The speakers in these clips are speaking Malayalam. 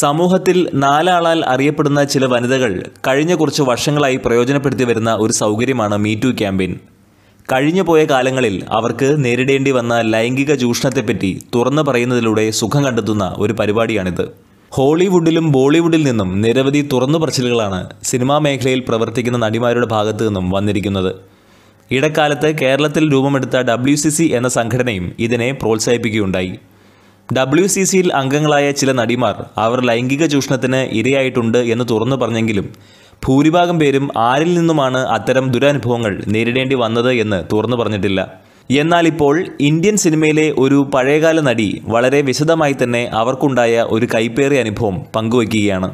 സമൂഹത്തിൽ നാലാളാൽ അറിയപ്പെടുന്ന ചില വനിതകൾ കഴിഞ്ഞ കുറച്ച് വർഷങ്ങളായി പ്രയോജനപ്പെടുത്തി വരുന്ന ഒരു സൗകര്യമാണ് ടു ക്യാമ്പയിൻ കഴിഞ്ഞു പോയ കാലങ്ങളിൽ അവർക്ക് നേരിടേണ്ടി വന്ന ലൈംഗിക ചൂഷണത്തെപ്പറ്റി തുറന്നു പറയുന്നതിലൂടെ സുഖം കണ്ടെത്തുന്ന ഒരു പരിപാടിയാണിത് ഹോളിവുഡിലും ബോളിവുഡിൽ നിന്നും നിരവധി തുറന്നു പറച്ചിലുകളാണ് സിനിമാ മേഖലയിൽ പ്രവർത്തിക്കുന്ന നടിമാരുടെ ഭാഗത്തു നിന്നും വന്നിരിക്കുന്നത് ഇടക്കാലത്ത് കേരളത്തിൽ രൂപമെടുത്ത ഡബ്ല്യു എന്ന സംഘടനയും ഇതിനെ പ്രോത്സാഹിപ്പിക്കുകയുണ്ടായി ഡബ്ല്യു സി സിയിൽ അംഗങ്ങളായ ചില നടിമാർ അവർ ലൈംഗിക ചൂഷണത്തിന് ഇരയായിട്ടുണ്ട് എന്ന് തുറന്നു പറഞ്ഞെങ്കിലും ഭൂരിഭാഗം പേരും ആരിൽ നിന്നുമാണ് അത്തരം ദുരനുഭവങ്ങൾ നേരിടേണ്ടി വന്നത് എന്ന് തുറന്നു പറഞ്ഞിട്ടില്ല എന്നാൽ ഇപ്പോൾ ഇന്ത്യൻ സിനിമയിലെ ഒരു പഴയകാല നടി വളരെ വിശദമായി തന്നെ അവർക്കുണ്ടായ ഒരു കൈപ്പേറിയ അനുഭവം പങ്കുവയ്ക്കുകയാണ്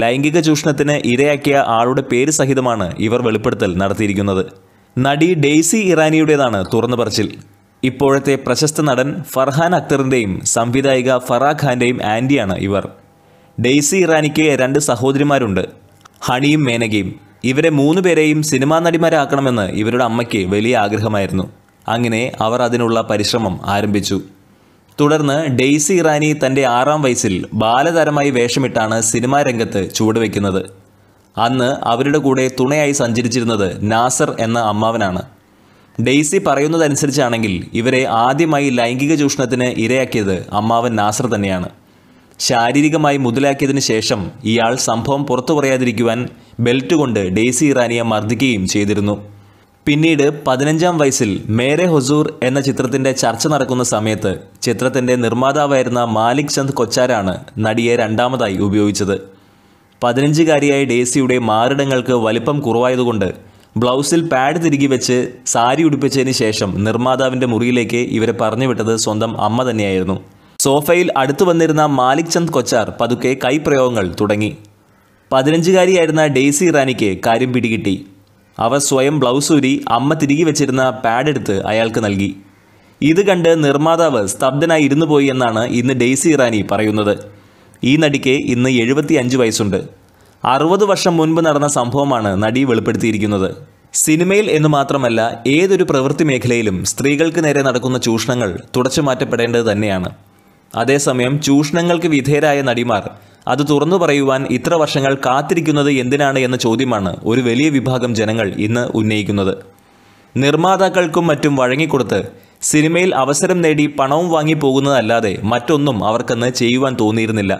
ലൈംഗിക ചൂഷണത്തിന് ഇരയാക്കിയ ആളുടെ പേര് സഹിതമാണ് ഇവർ വെളിപ്പെടുത്തൽ നടത്തിയിരിക്കുന്നത് നടി ഡെയ്സി ഇറാനിയുടേതാണ് തുറന്നു പറച്ചിൽ ഇപ്പോഴത്തെ പ്രശസ്ത നടൻ ഫർഹാൻ അക്തറിൻ്റെയും സംവിധായിക ഫറാ ഖാൻ്റെയും ആൻറ്റിയാണ് ഇവർ ഡെയ്സി ഇറാനിക്ക് രണ്ട് സഹോദരിമാരുണ്ട് ഹണിയും മേനകയും ഇവരെ മൂന്ന് പേരെയും സിനിമാ നടിമാരാക്കണമെന്ന് ഇവരുടെ അമ്മയ്ക്ക് വലിയ ആഗ്രഹമായിരുന്നു അങ്ങനെ അവർ അതിനുള്ള പരിശ്രമം ആരംഭിച്ചു തുടർന്ന് ഡെയ്സി ഇറാനി തൻ്റെ ആറാം വയസ്സിൽ ബാലതാരമായി വേഷമിട്ടാണ് സിനിമാ രംഗത്ത് ചുവടുവെക്കുന്നത് അന്ന് അവരുടെ കൂടെ തുണയായി സഞ്ചരിച്ചിരുന്നത് നാസർ എന്ന അമ്മാവനാണ് ഡെയ്സി പറയുന്നതനുസരിച്ചാണെങ്കിൽ ഇവരെ ആദ്യമായി ലൈംഗിക ചൂഷണത്തിന് ഇരയാക്കിയത് അമ്മാവൻ നാസർ തന്നെയാണ് ശാരീരികമായി മുതലാക്കിയതിന് ശേഷം ഇയാൾ സംഭവം പുറത്തു പറയാതിരിക്കുവാൻ ബെൽറ്റ് കൊണ്ട് ഡെയ്സി ഇറാനിയെ മർദ്ദിക്കുകയും ചെയ്തിരുന്നു പിന്നീട് പതിനഞ്ചാം വയസ്സിൽ മേരെ ഹൊസൂർ എന്ന ചിത്രത്തിൻ്റെ ചർച്ച നടക്കുന്ന സമയത്ത് ചിത്രത്തിൻ്റെ നിർമ്മാതാവായിരുന്ന മാലിക് ചന്ദ് കൊച്ചാരാണ് നടിയെ രണ്ടാമതായി ഉപയോഗിച്ചത് പതിനഞ്ചുകാരിയായ ഡേസിയുടെ മാറിടങ്ങൾക്ക് വലിപ്പം കുറവായതുകൊണ്ട് ബ്ലൗസിൽ പാഡ് തിരികെ വെച്ച് സാരി ഉടുപ്പിച്ചതിന് ശേഷം നിർമ്മാതാവിൻ്റെ മുറിയിലേക്ക് ഇവരെ പറഞ്ഞു വിട്ടത് സ്വന്തം അമ്മ തന്നെയായിരുന്നു സോഫയിൽ അടുത്തു വന്നിരുന്ന മാലിക് ചന്ദ് കൊച്ചാർ പതുക്കെ കൈപ്രയോഗങ്ങൾ തുടങ്ങി പതിനഞ്ചുകാരിയായിരുന്ന ഡെയ്സി റാനിക്ക് കാര്യം പിടികിട്ടി അവർ സ്വയം ബ്ലൗസ് ഊരി അമ്മ തിരികെ വെച്ചിരുന്ന പാഡ് എടുത്ത് അയാൾക്ക് നൽകി ഇത് കണ്ട് നിർമ്മാതാവ് സ്തബ്ധനായി ഇരുന്നു പോയി എന്നാണ് ഇന്ന് ഡെയ്സി ഇറാനി പറയുന്നത് ഈ നടിക്ക് ഇന്ന് എഴുപത്തി വയസ്സുണ്ട് അറുപത് വർഷം മുൻപ് നടന്ന സംഭവമാണ് നടി വെളിപ്പെടുത്തിയിരിക്കുന്നത് സിനിമയിൽ എന്ന് മാത്രമല്ല ഏതൊരു പ്രവൃത്തി മേഖലയിലും സ്ത്രീകൾക്ക് നേരെ നടക്കുന്ന ചൂഷണങ്ങൾ തുടച്ചു മാറ്റപ്പെടേണ്ടത് തന്നെയാണ് അതേസമയം ചൂഷണങ്ങൾക്ക് വിധേയരായ നടിമാർ അത് തുറന്നു പറയുവാൻ ഇത്ര വർഷങ്ങൾ കാത്തിരിക്കുന്നത് എന്തിനാണ് എന്ന ചോദ്യമാണ് ഒരു വലിയ വിഭാഗം ജനങ്ങൾ ഇന്ന് ഉന്നയിക്കുന്നത് നിർമ്മാതാക്കൾക്കും മറ്റും വഴങ്ങിക്കൊടുത്ത് സിനിമയിൽ അവസരം നേടി പണവും വാങ്ങി പോകുന്നതല്ലാതെ മറ്റൊന്നും അവർക്കെന്ന് ചെയ്യുവാൻ തോന്നിയിരുന്നില്ല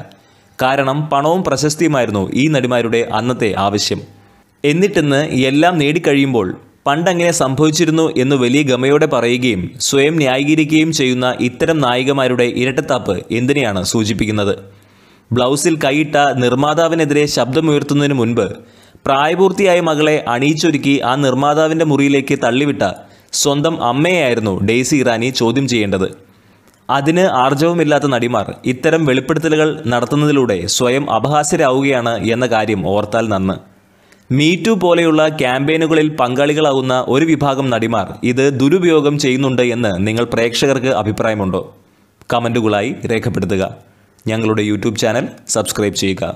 കാരണം പണവും പ്രശസ്തിയുമായിരുന്നു ഈ നടിമാരുടെ അന്നത്തെ ആവശ്യം എന്നിട്ടെന്ന് എല്ലാം നേടിക്കഴിയുമ്പോൾ പണ്ടങ്ങനെ സംഭവിച്ചിരുന്നു എന്ന് വലിയ ഗമയോടെ പറയുകയും സ്വയം ന്യായീകരിക്കുകയും ചെയ്യുന്ന ഇത്തരം നായികമാരുടെ ഇരട്ടത്താപ്പ് എന്തിനെയാണ് സൂചിപ്പിക്കുന്നത് ബ്ലൗസിൽ കൈയിട്ട നിർമ്മാതാവിനെതിരെ ശബ്ദമുയർത്തുന്നതിന് മുൻപ് പ്രായപൂർത്തിയായ മകളെ അണിയിച്ചൊരുക്കി ആ നിർമ്മാതാവിൻ്റെ മുറിയിലേക്ക് തള്ളിവിട്ട സ്വന്തം അമ്മയായിരുന്നു ഡെയ്സി ഇറാനി ചോദ്യം ചെയ്യേണ്ടത് അതിന് ആർജവുമില്ലാത്ത നടിമാർ ഇത്തരം വെളിപ്പെടുത്തലുകൾ നടത്തുന്നതിലൂടെ സ്വയം അപഹാസ്യരാവുകയാണ് എന്ന കാര്യം ഓർത്താൽ നന്ന് മീറ്റു പോലെയുള്ള ക്യാമ്പയിനുകളിൽ പങ്കാളികളാകുന്ന ഒരു വിഭാഗം നടിമാർ ഇത് ദുരുപയോഗം ചെയ്യുന്നുണ്ട് എന്ന് നിങ്ങൾ പ്രേക്ഷകർക്ക് അഭിപ്രായമുണ്ടോ കമൻറ്റുകളായി രേഖപ്പെടുത്തുക ഞങ്ങളുടെ യൂട്യൂബ് ചാനൽ സബ്സ്ക്രൈബ് ചെയ്യുക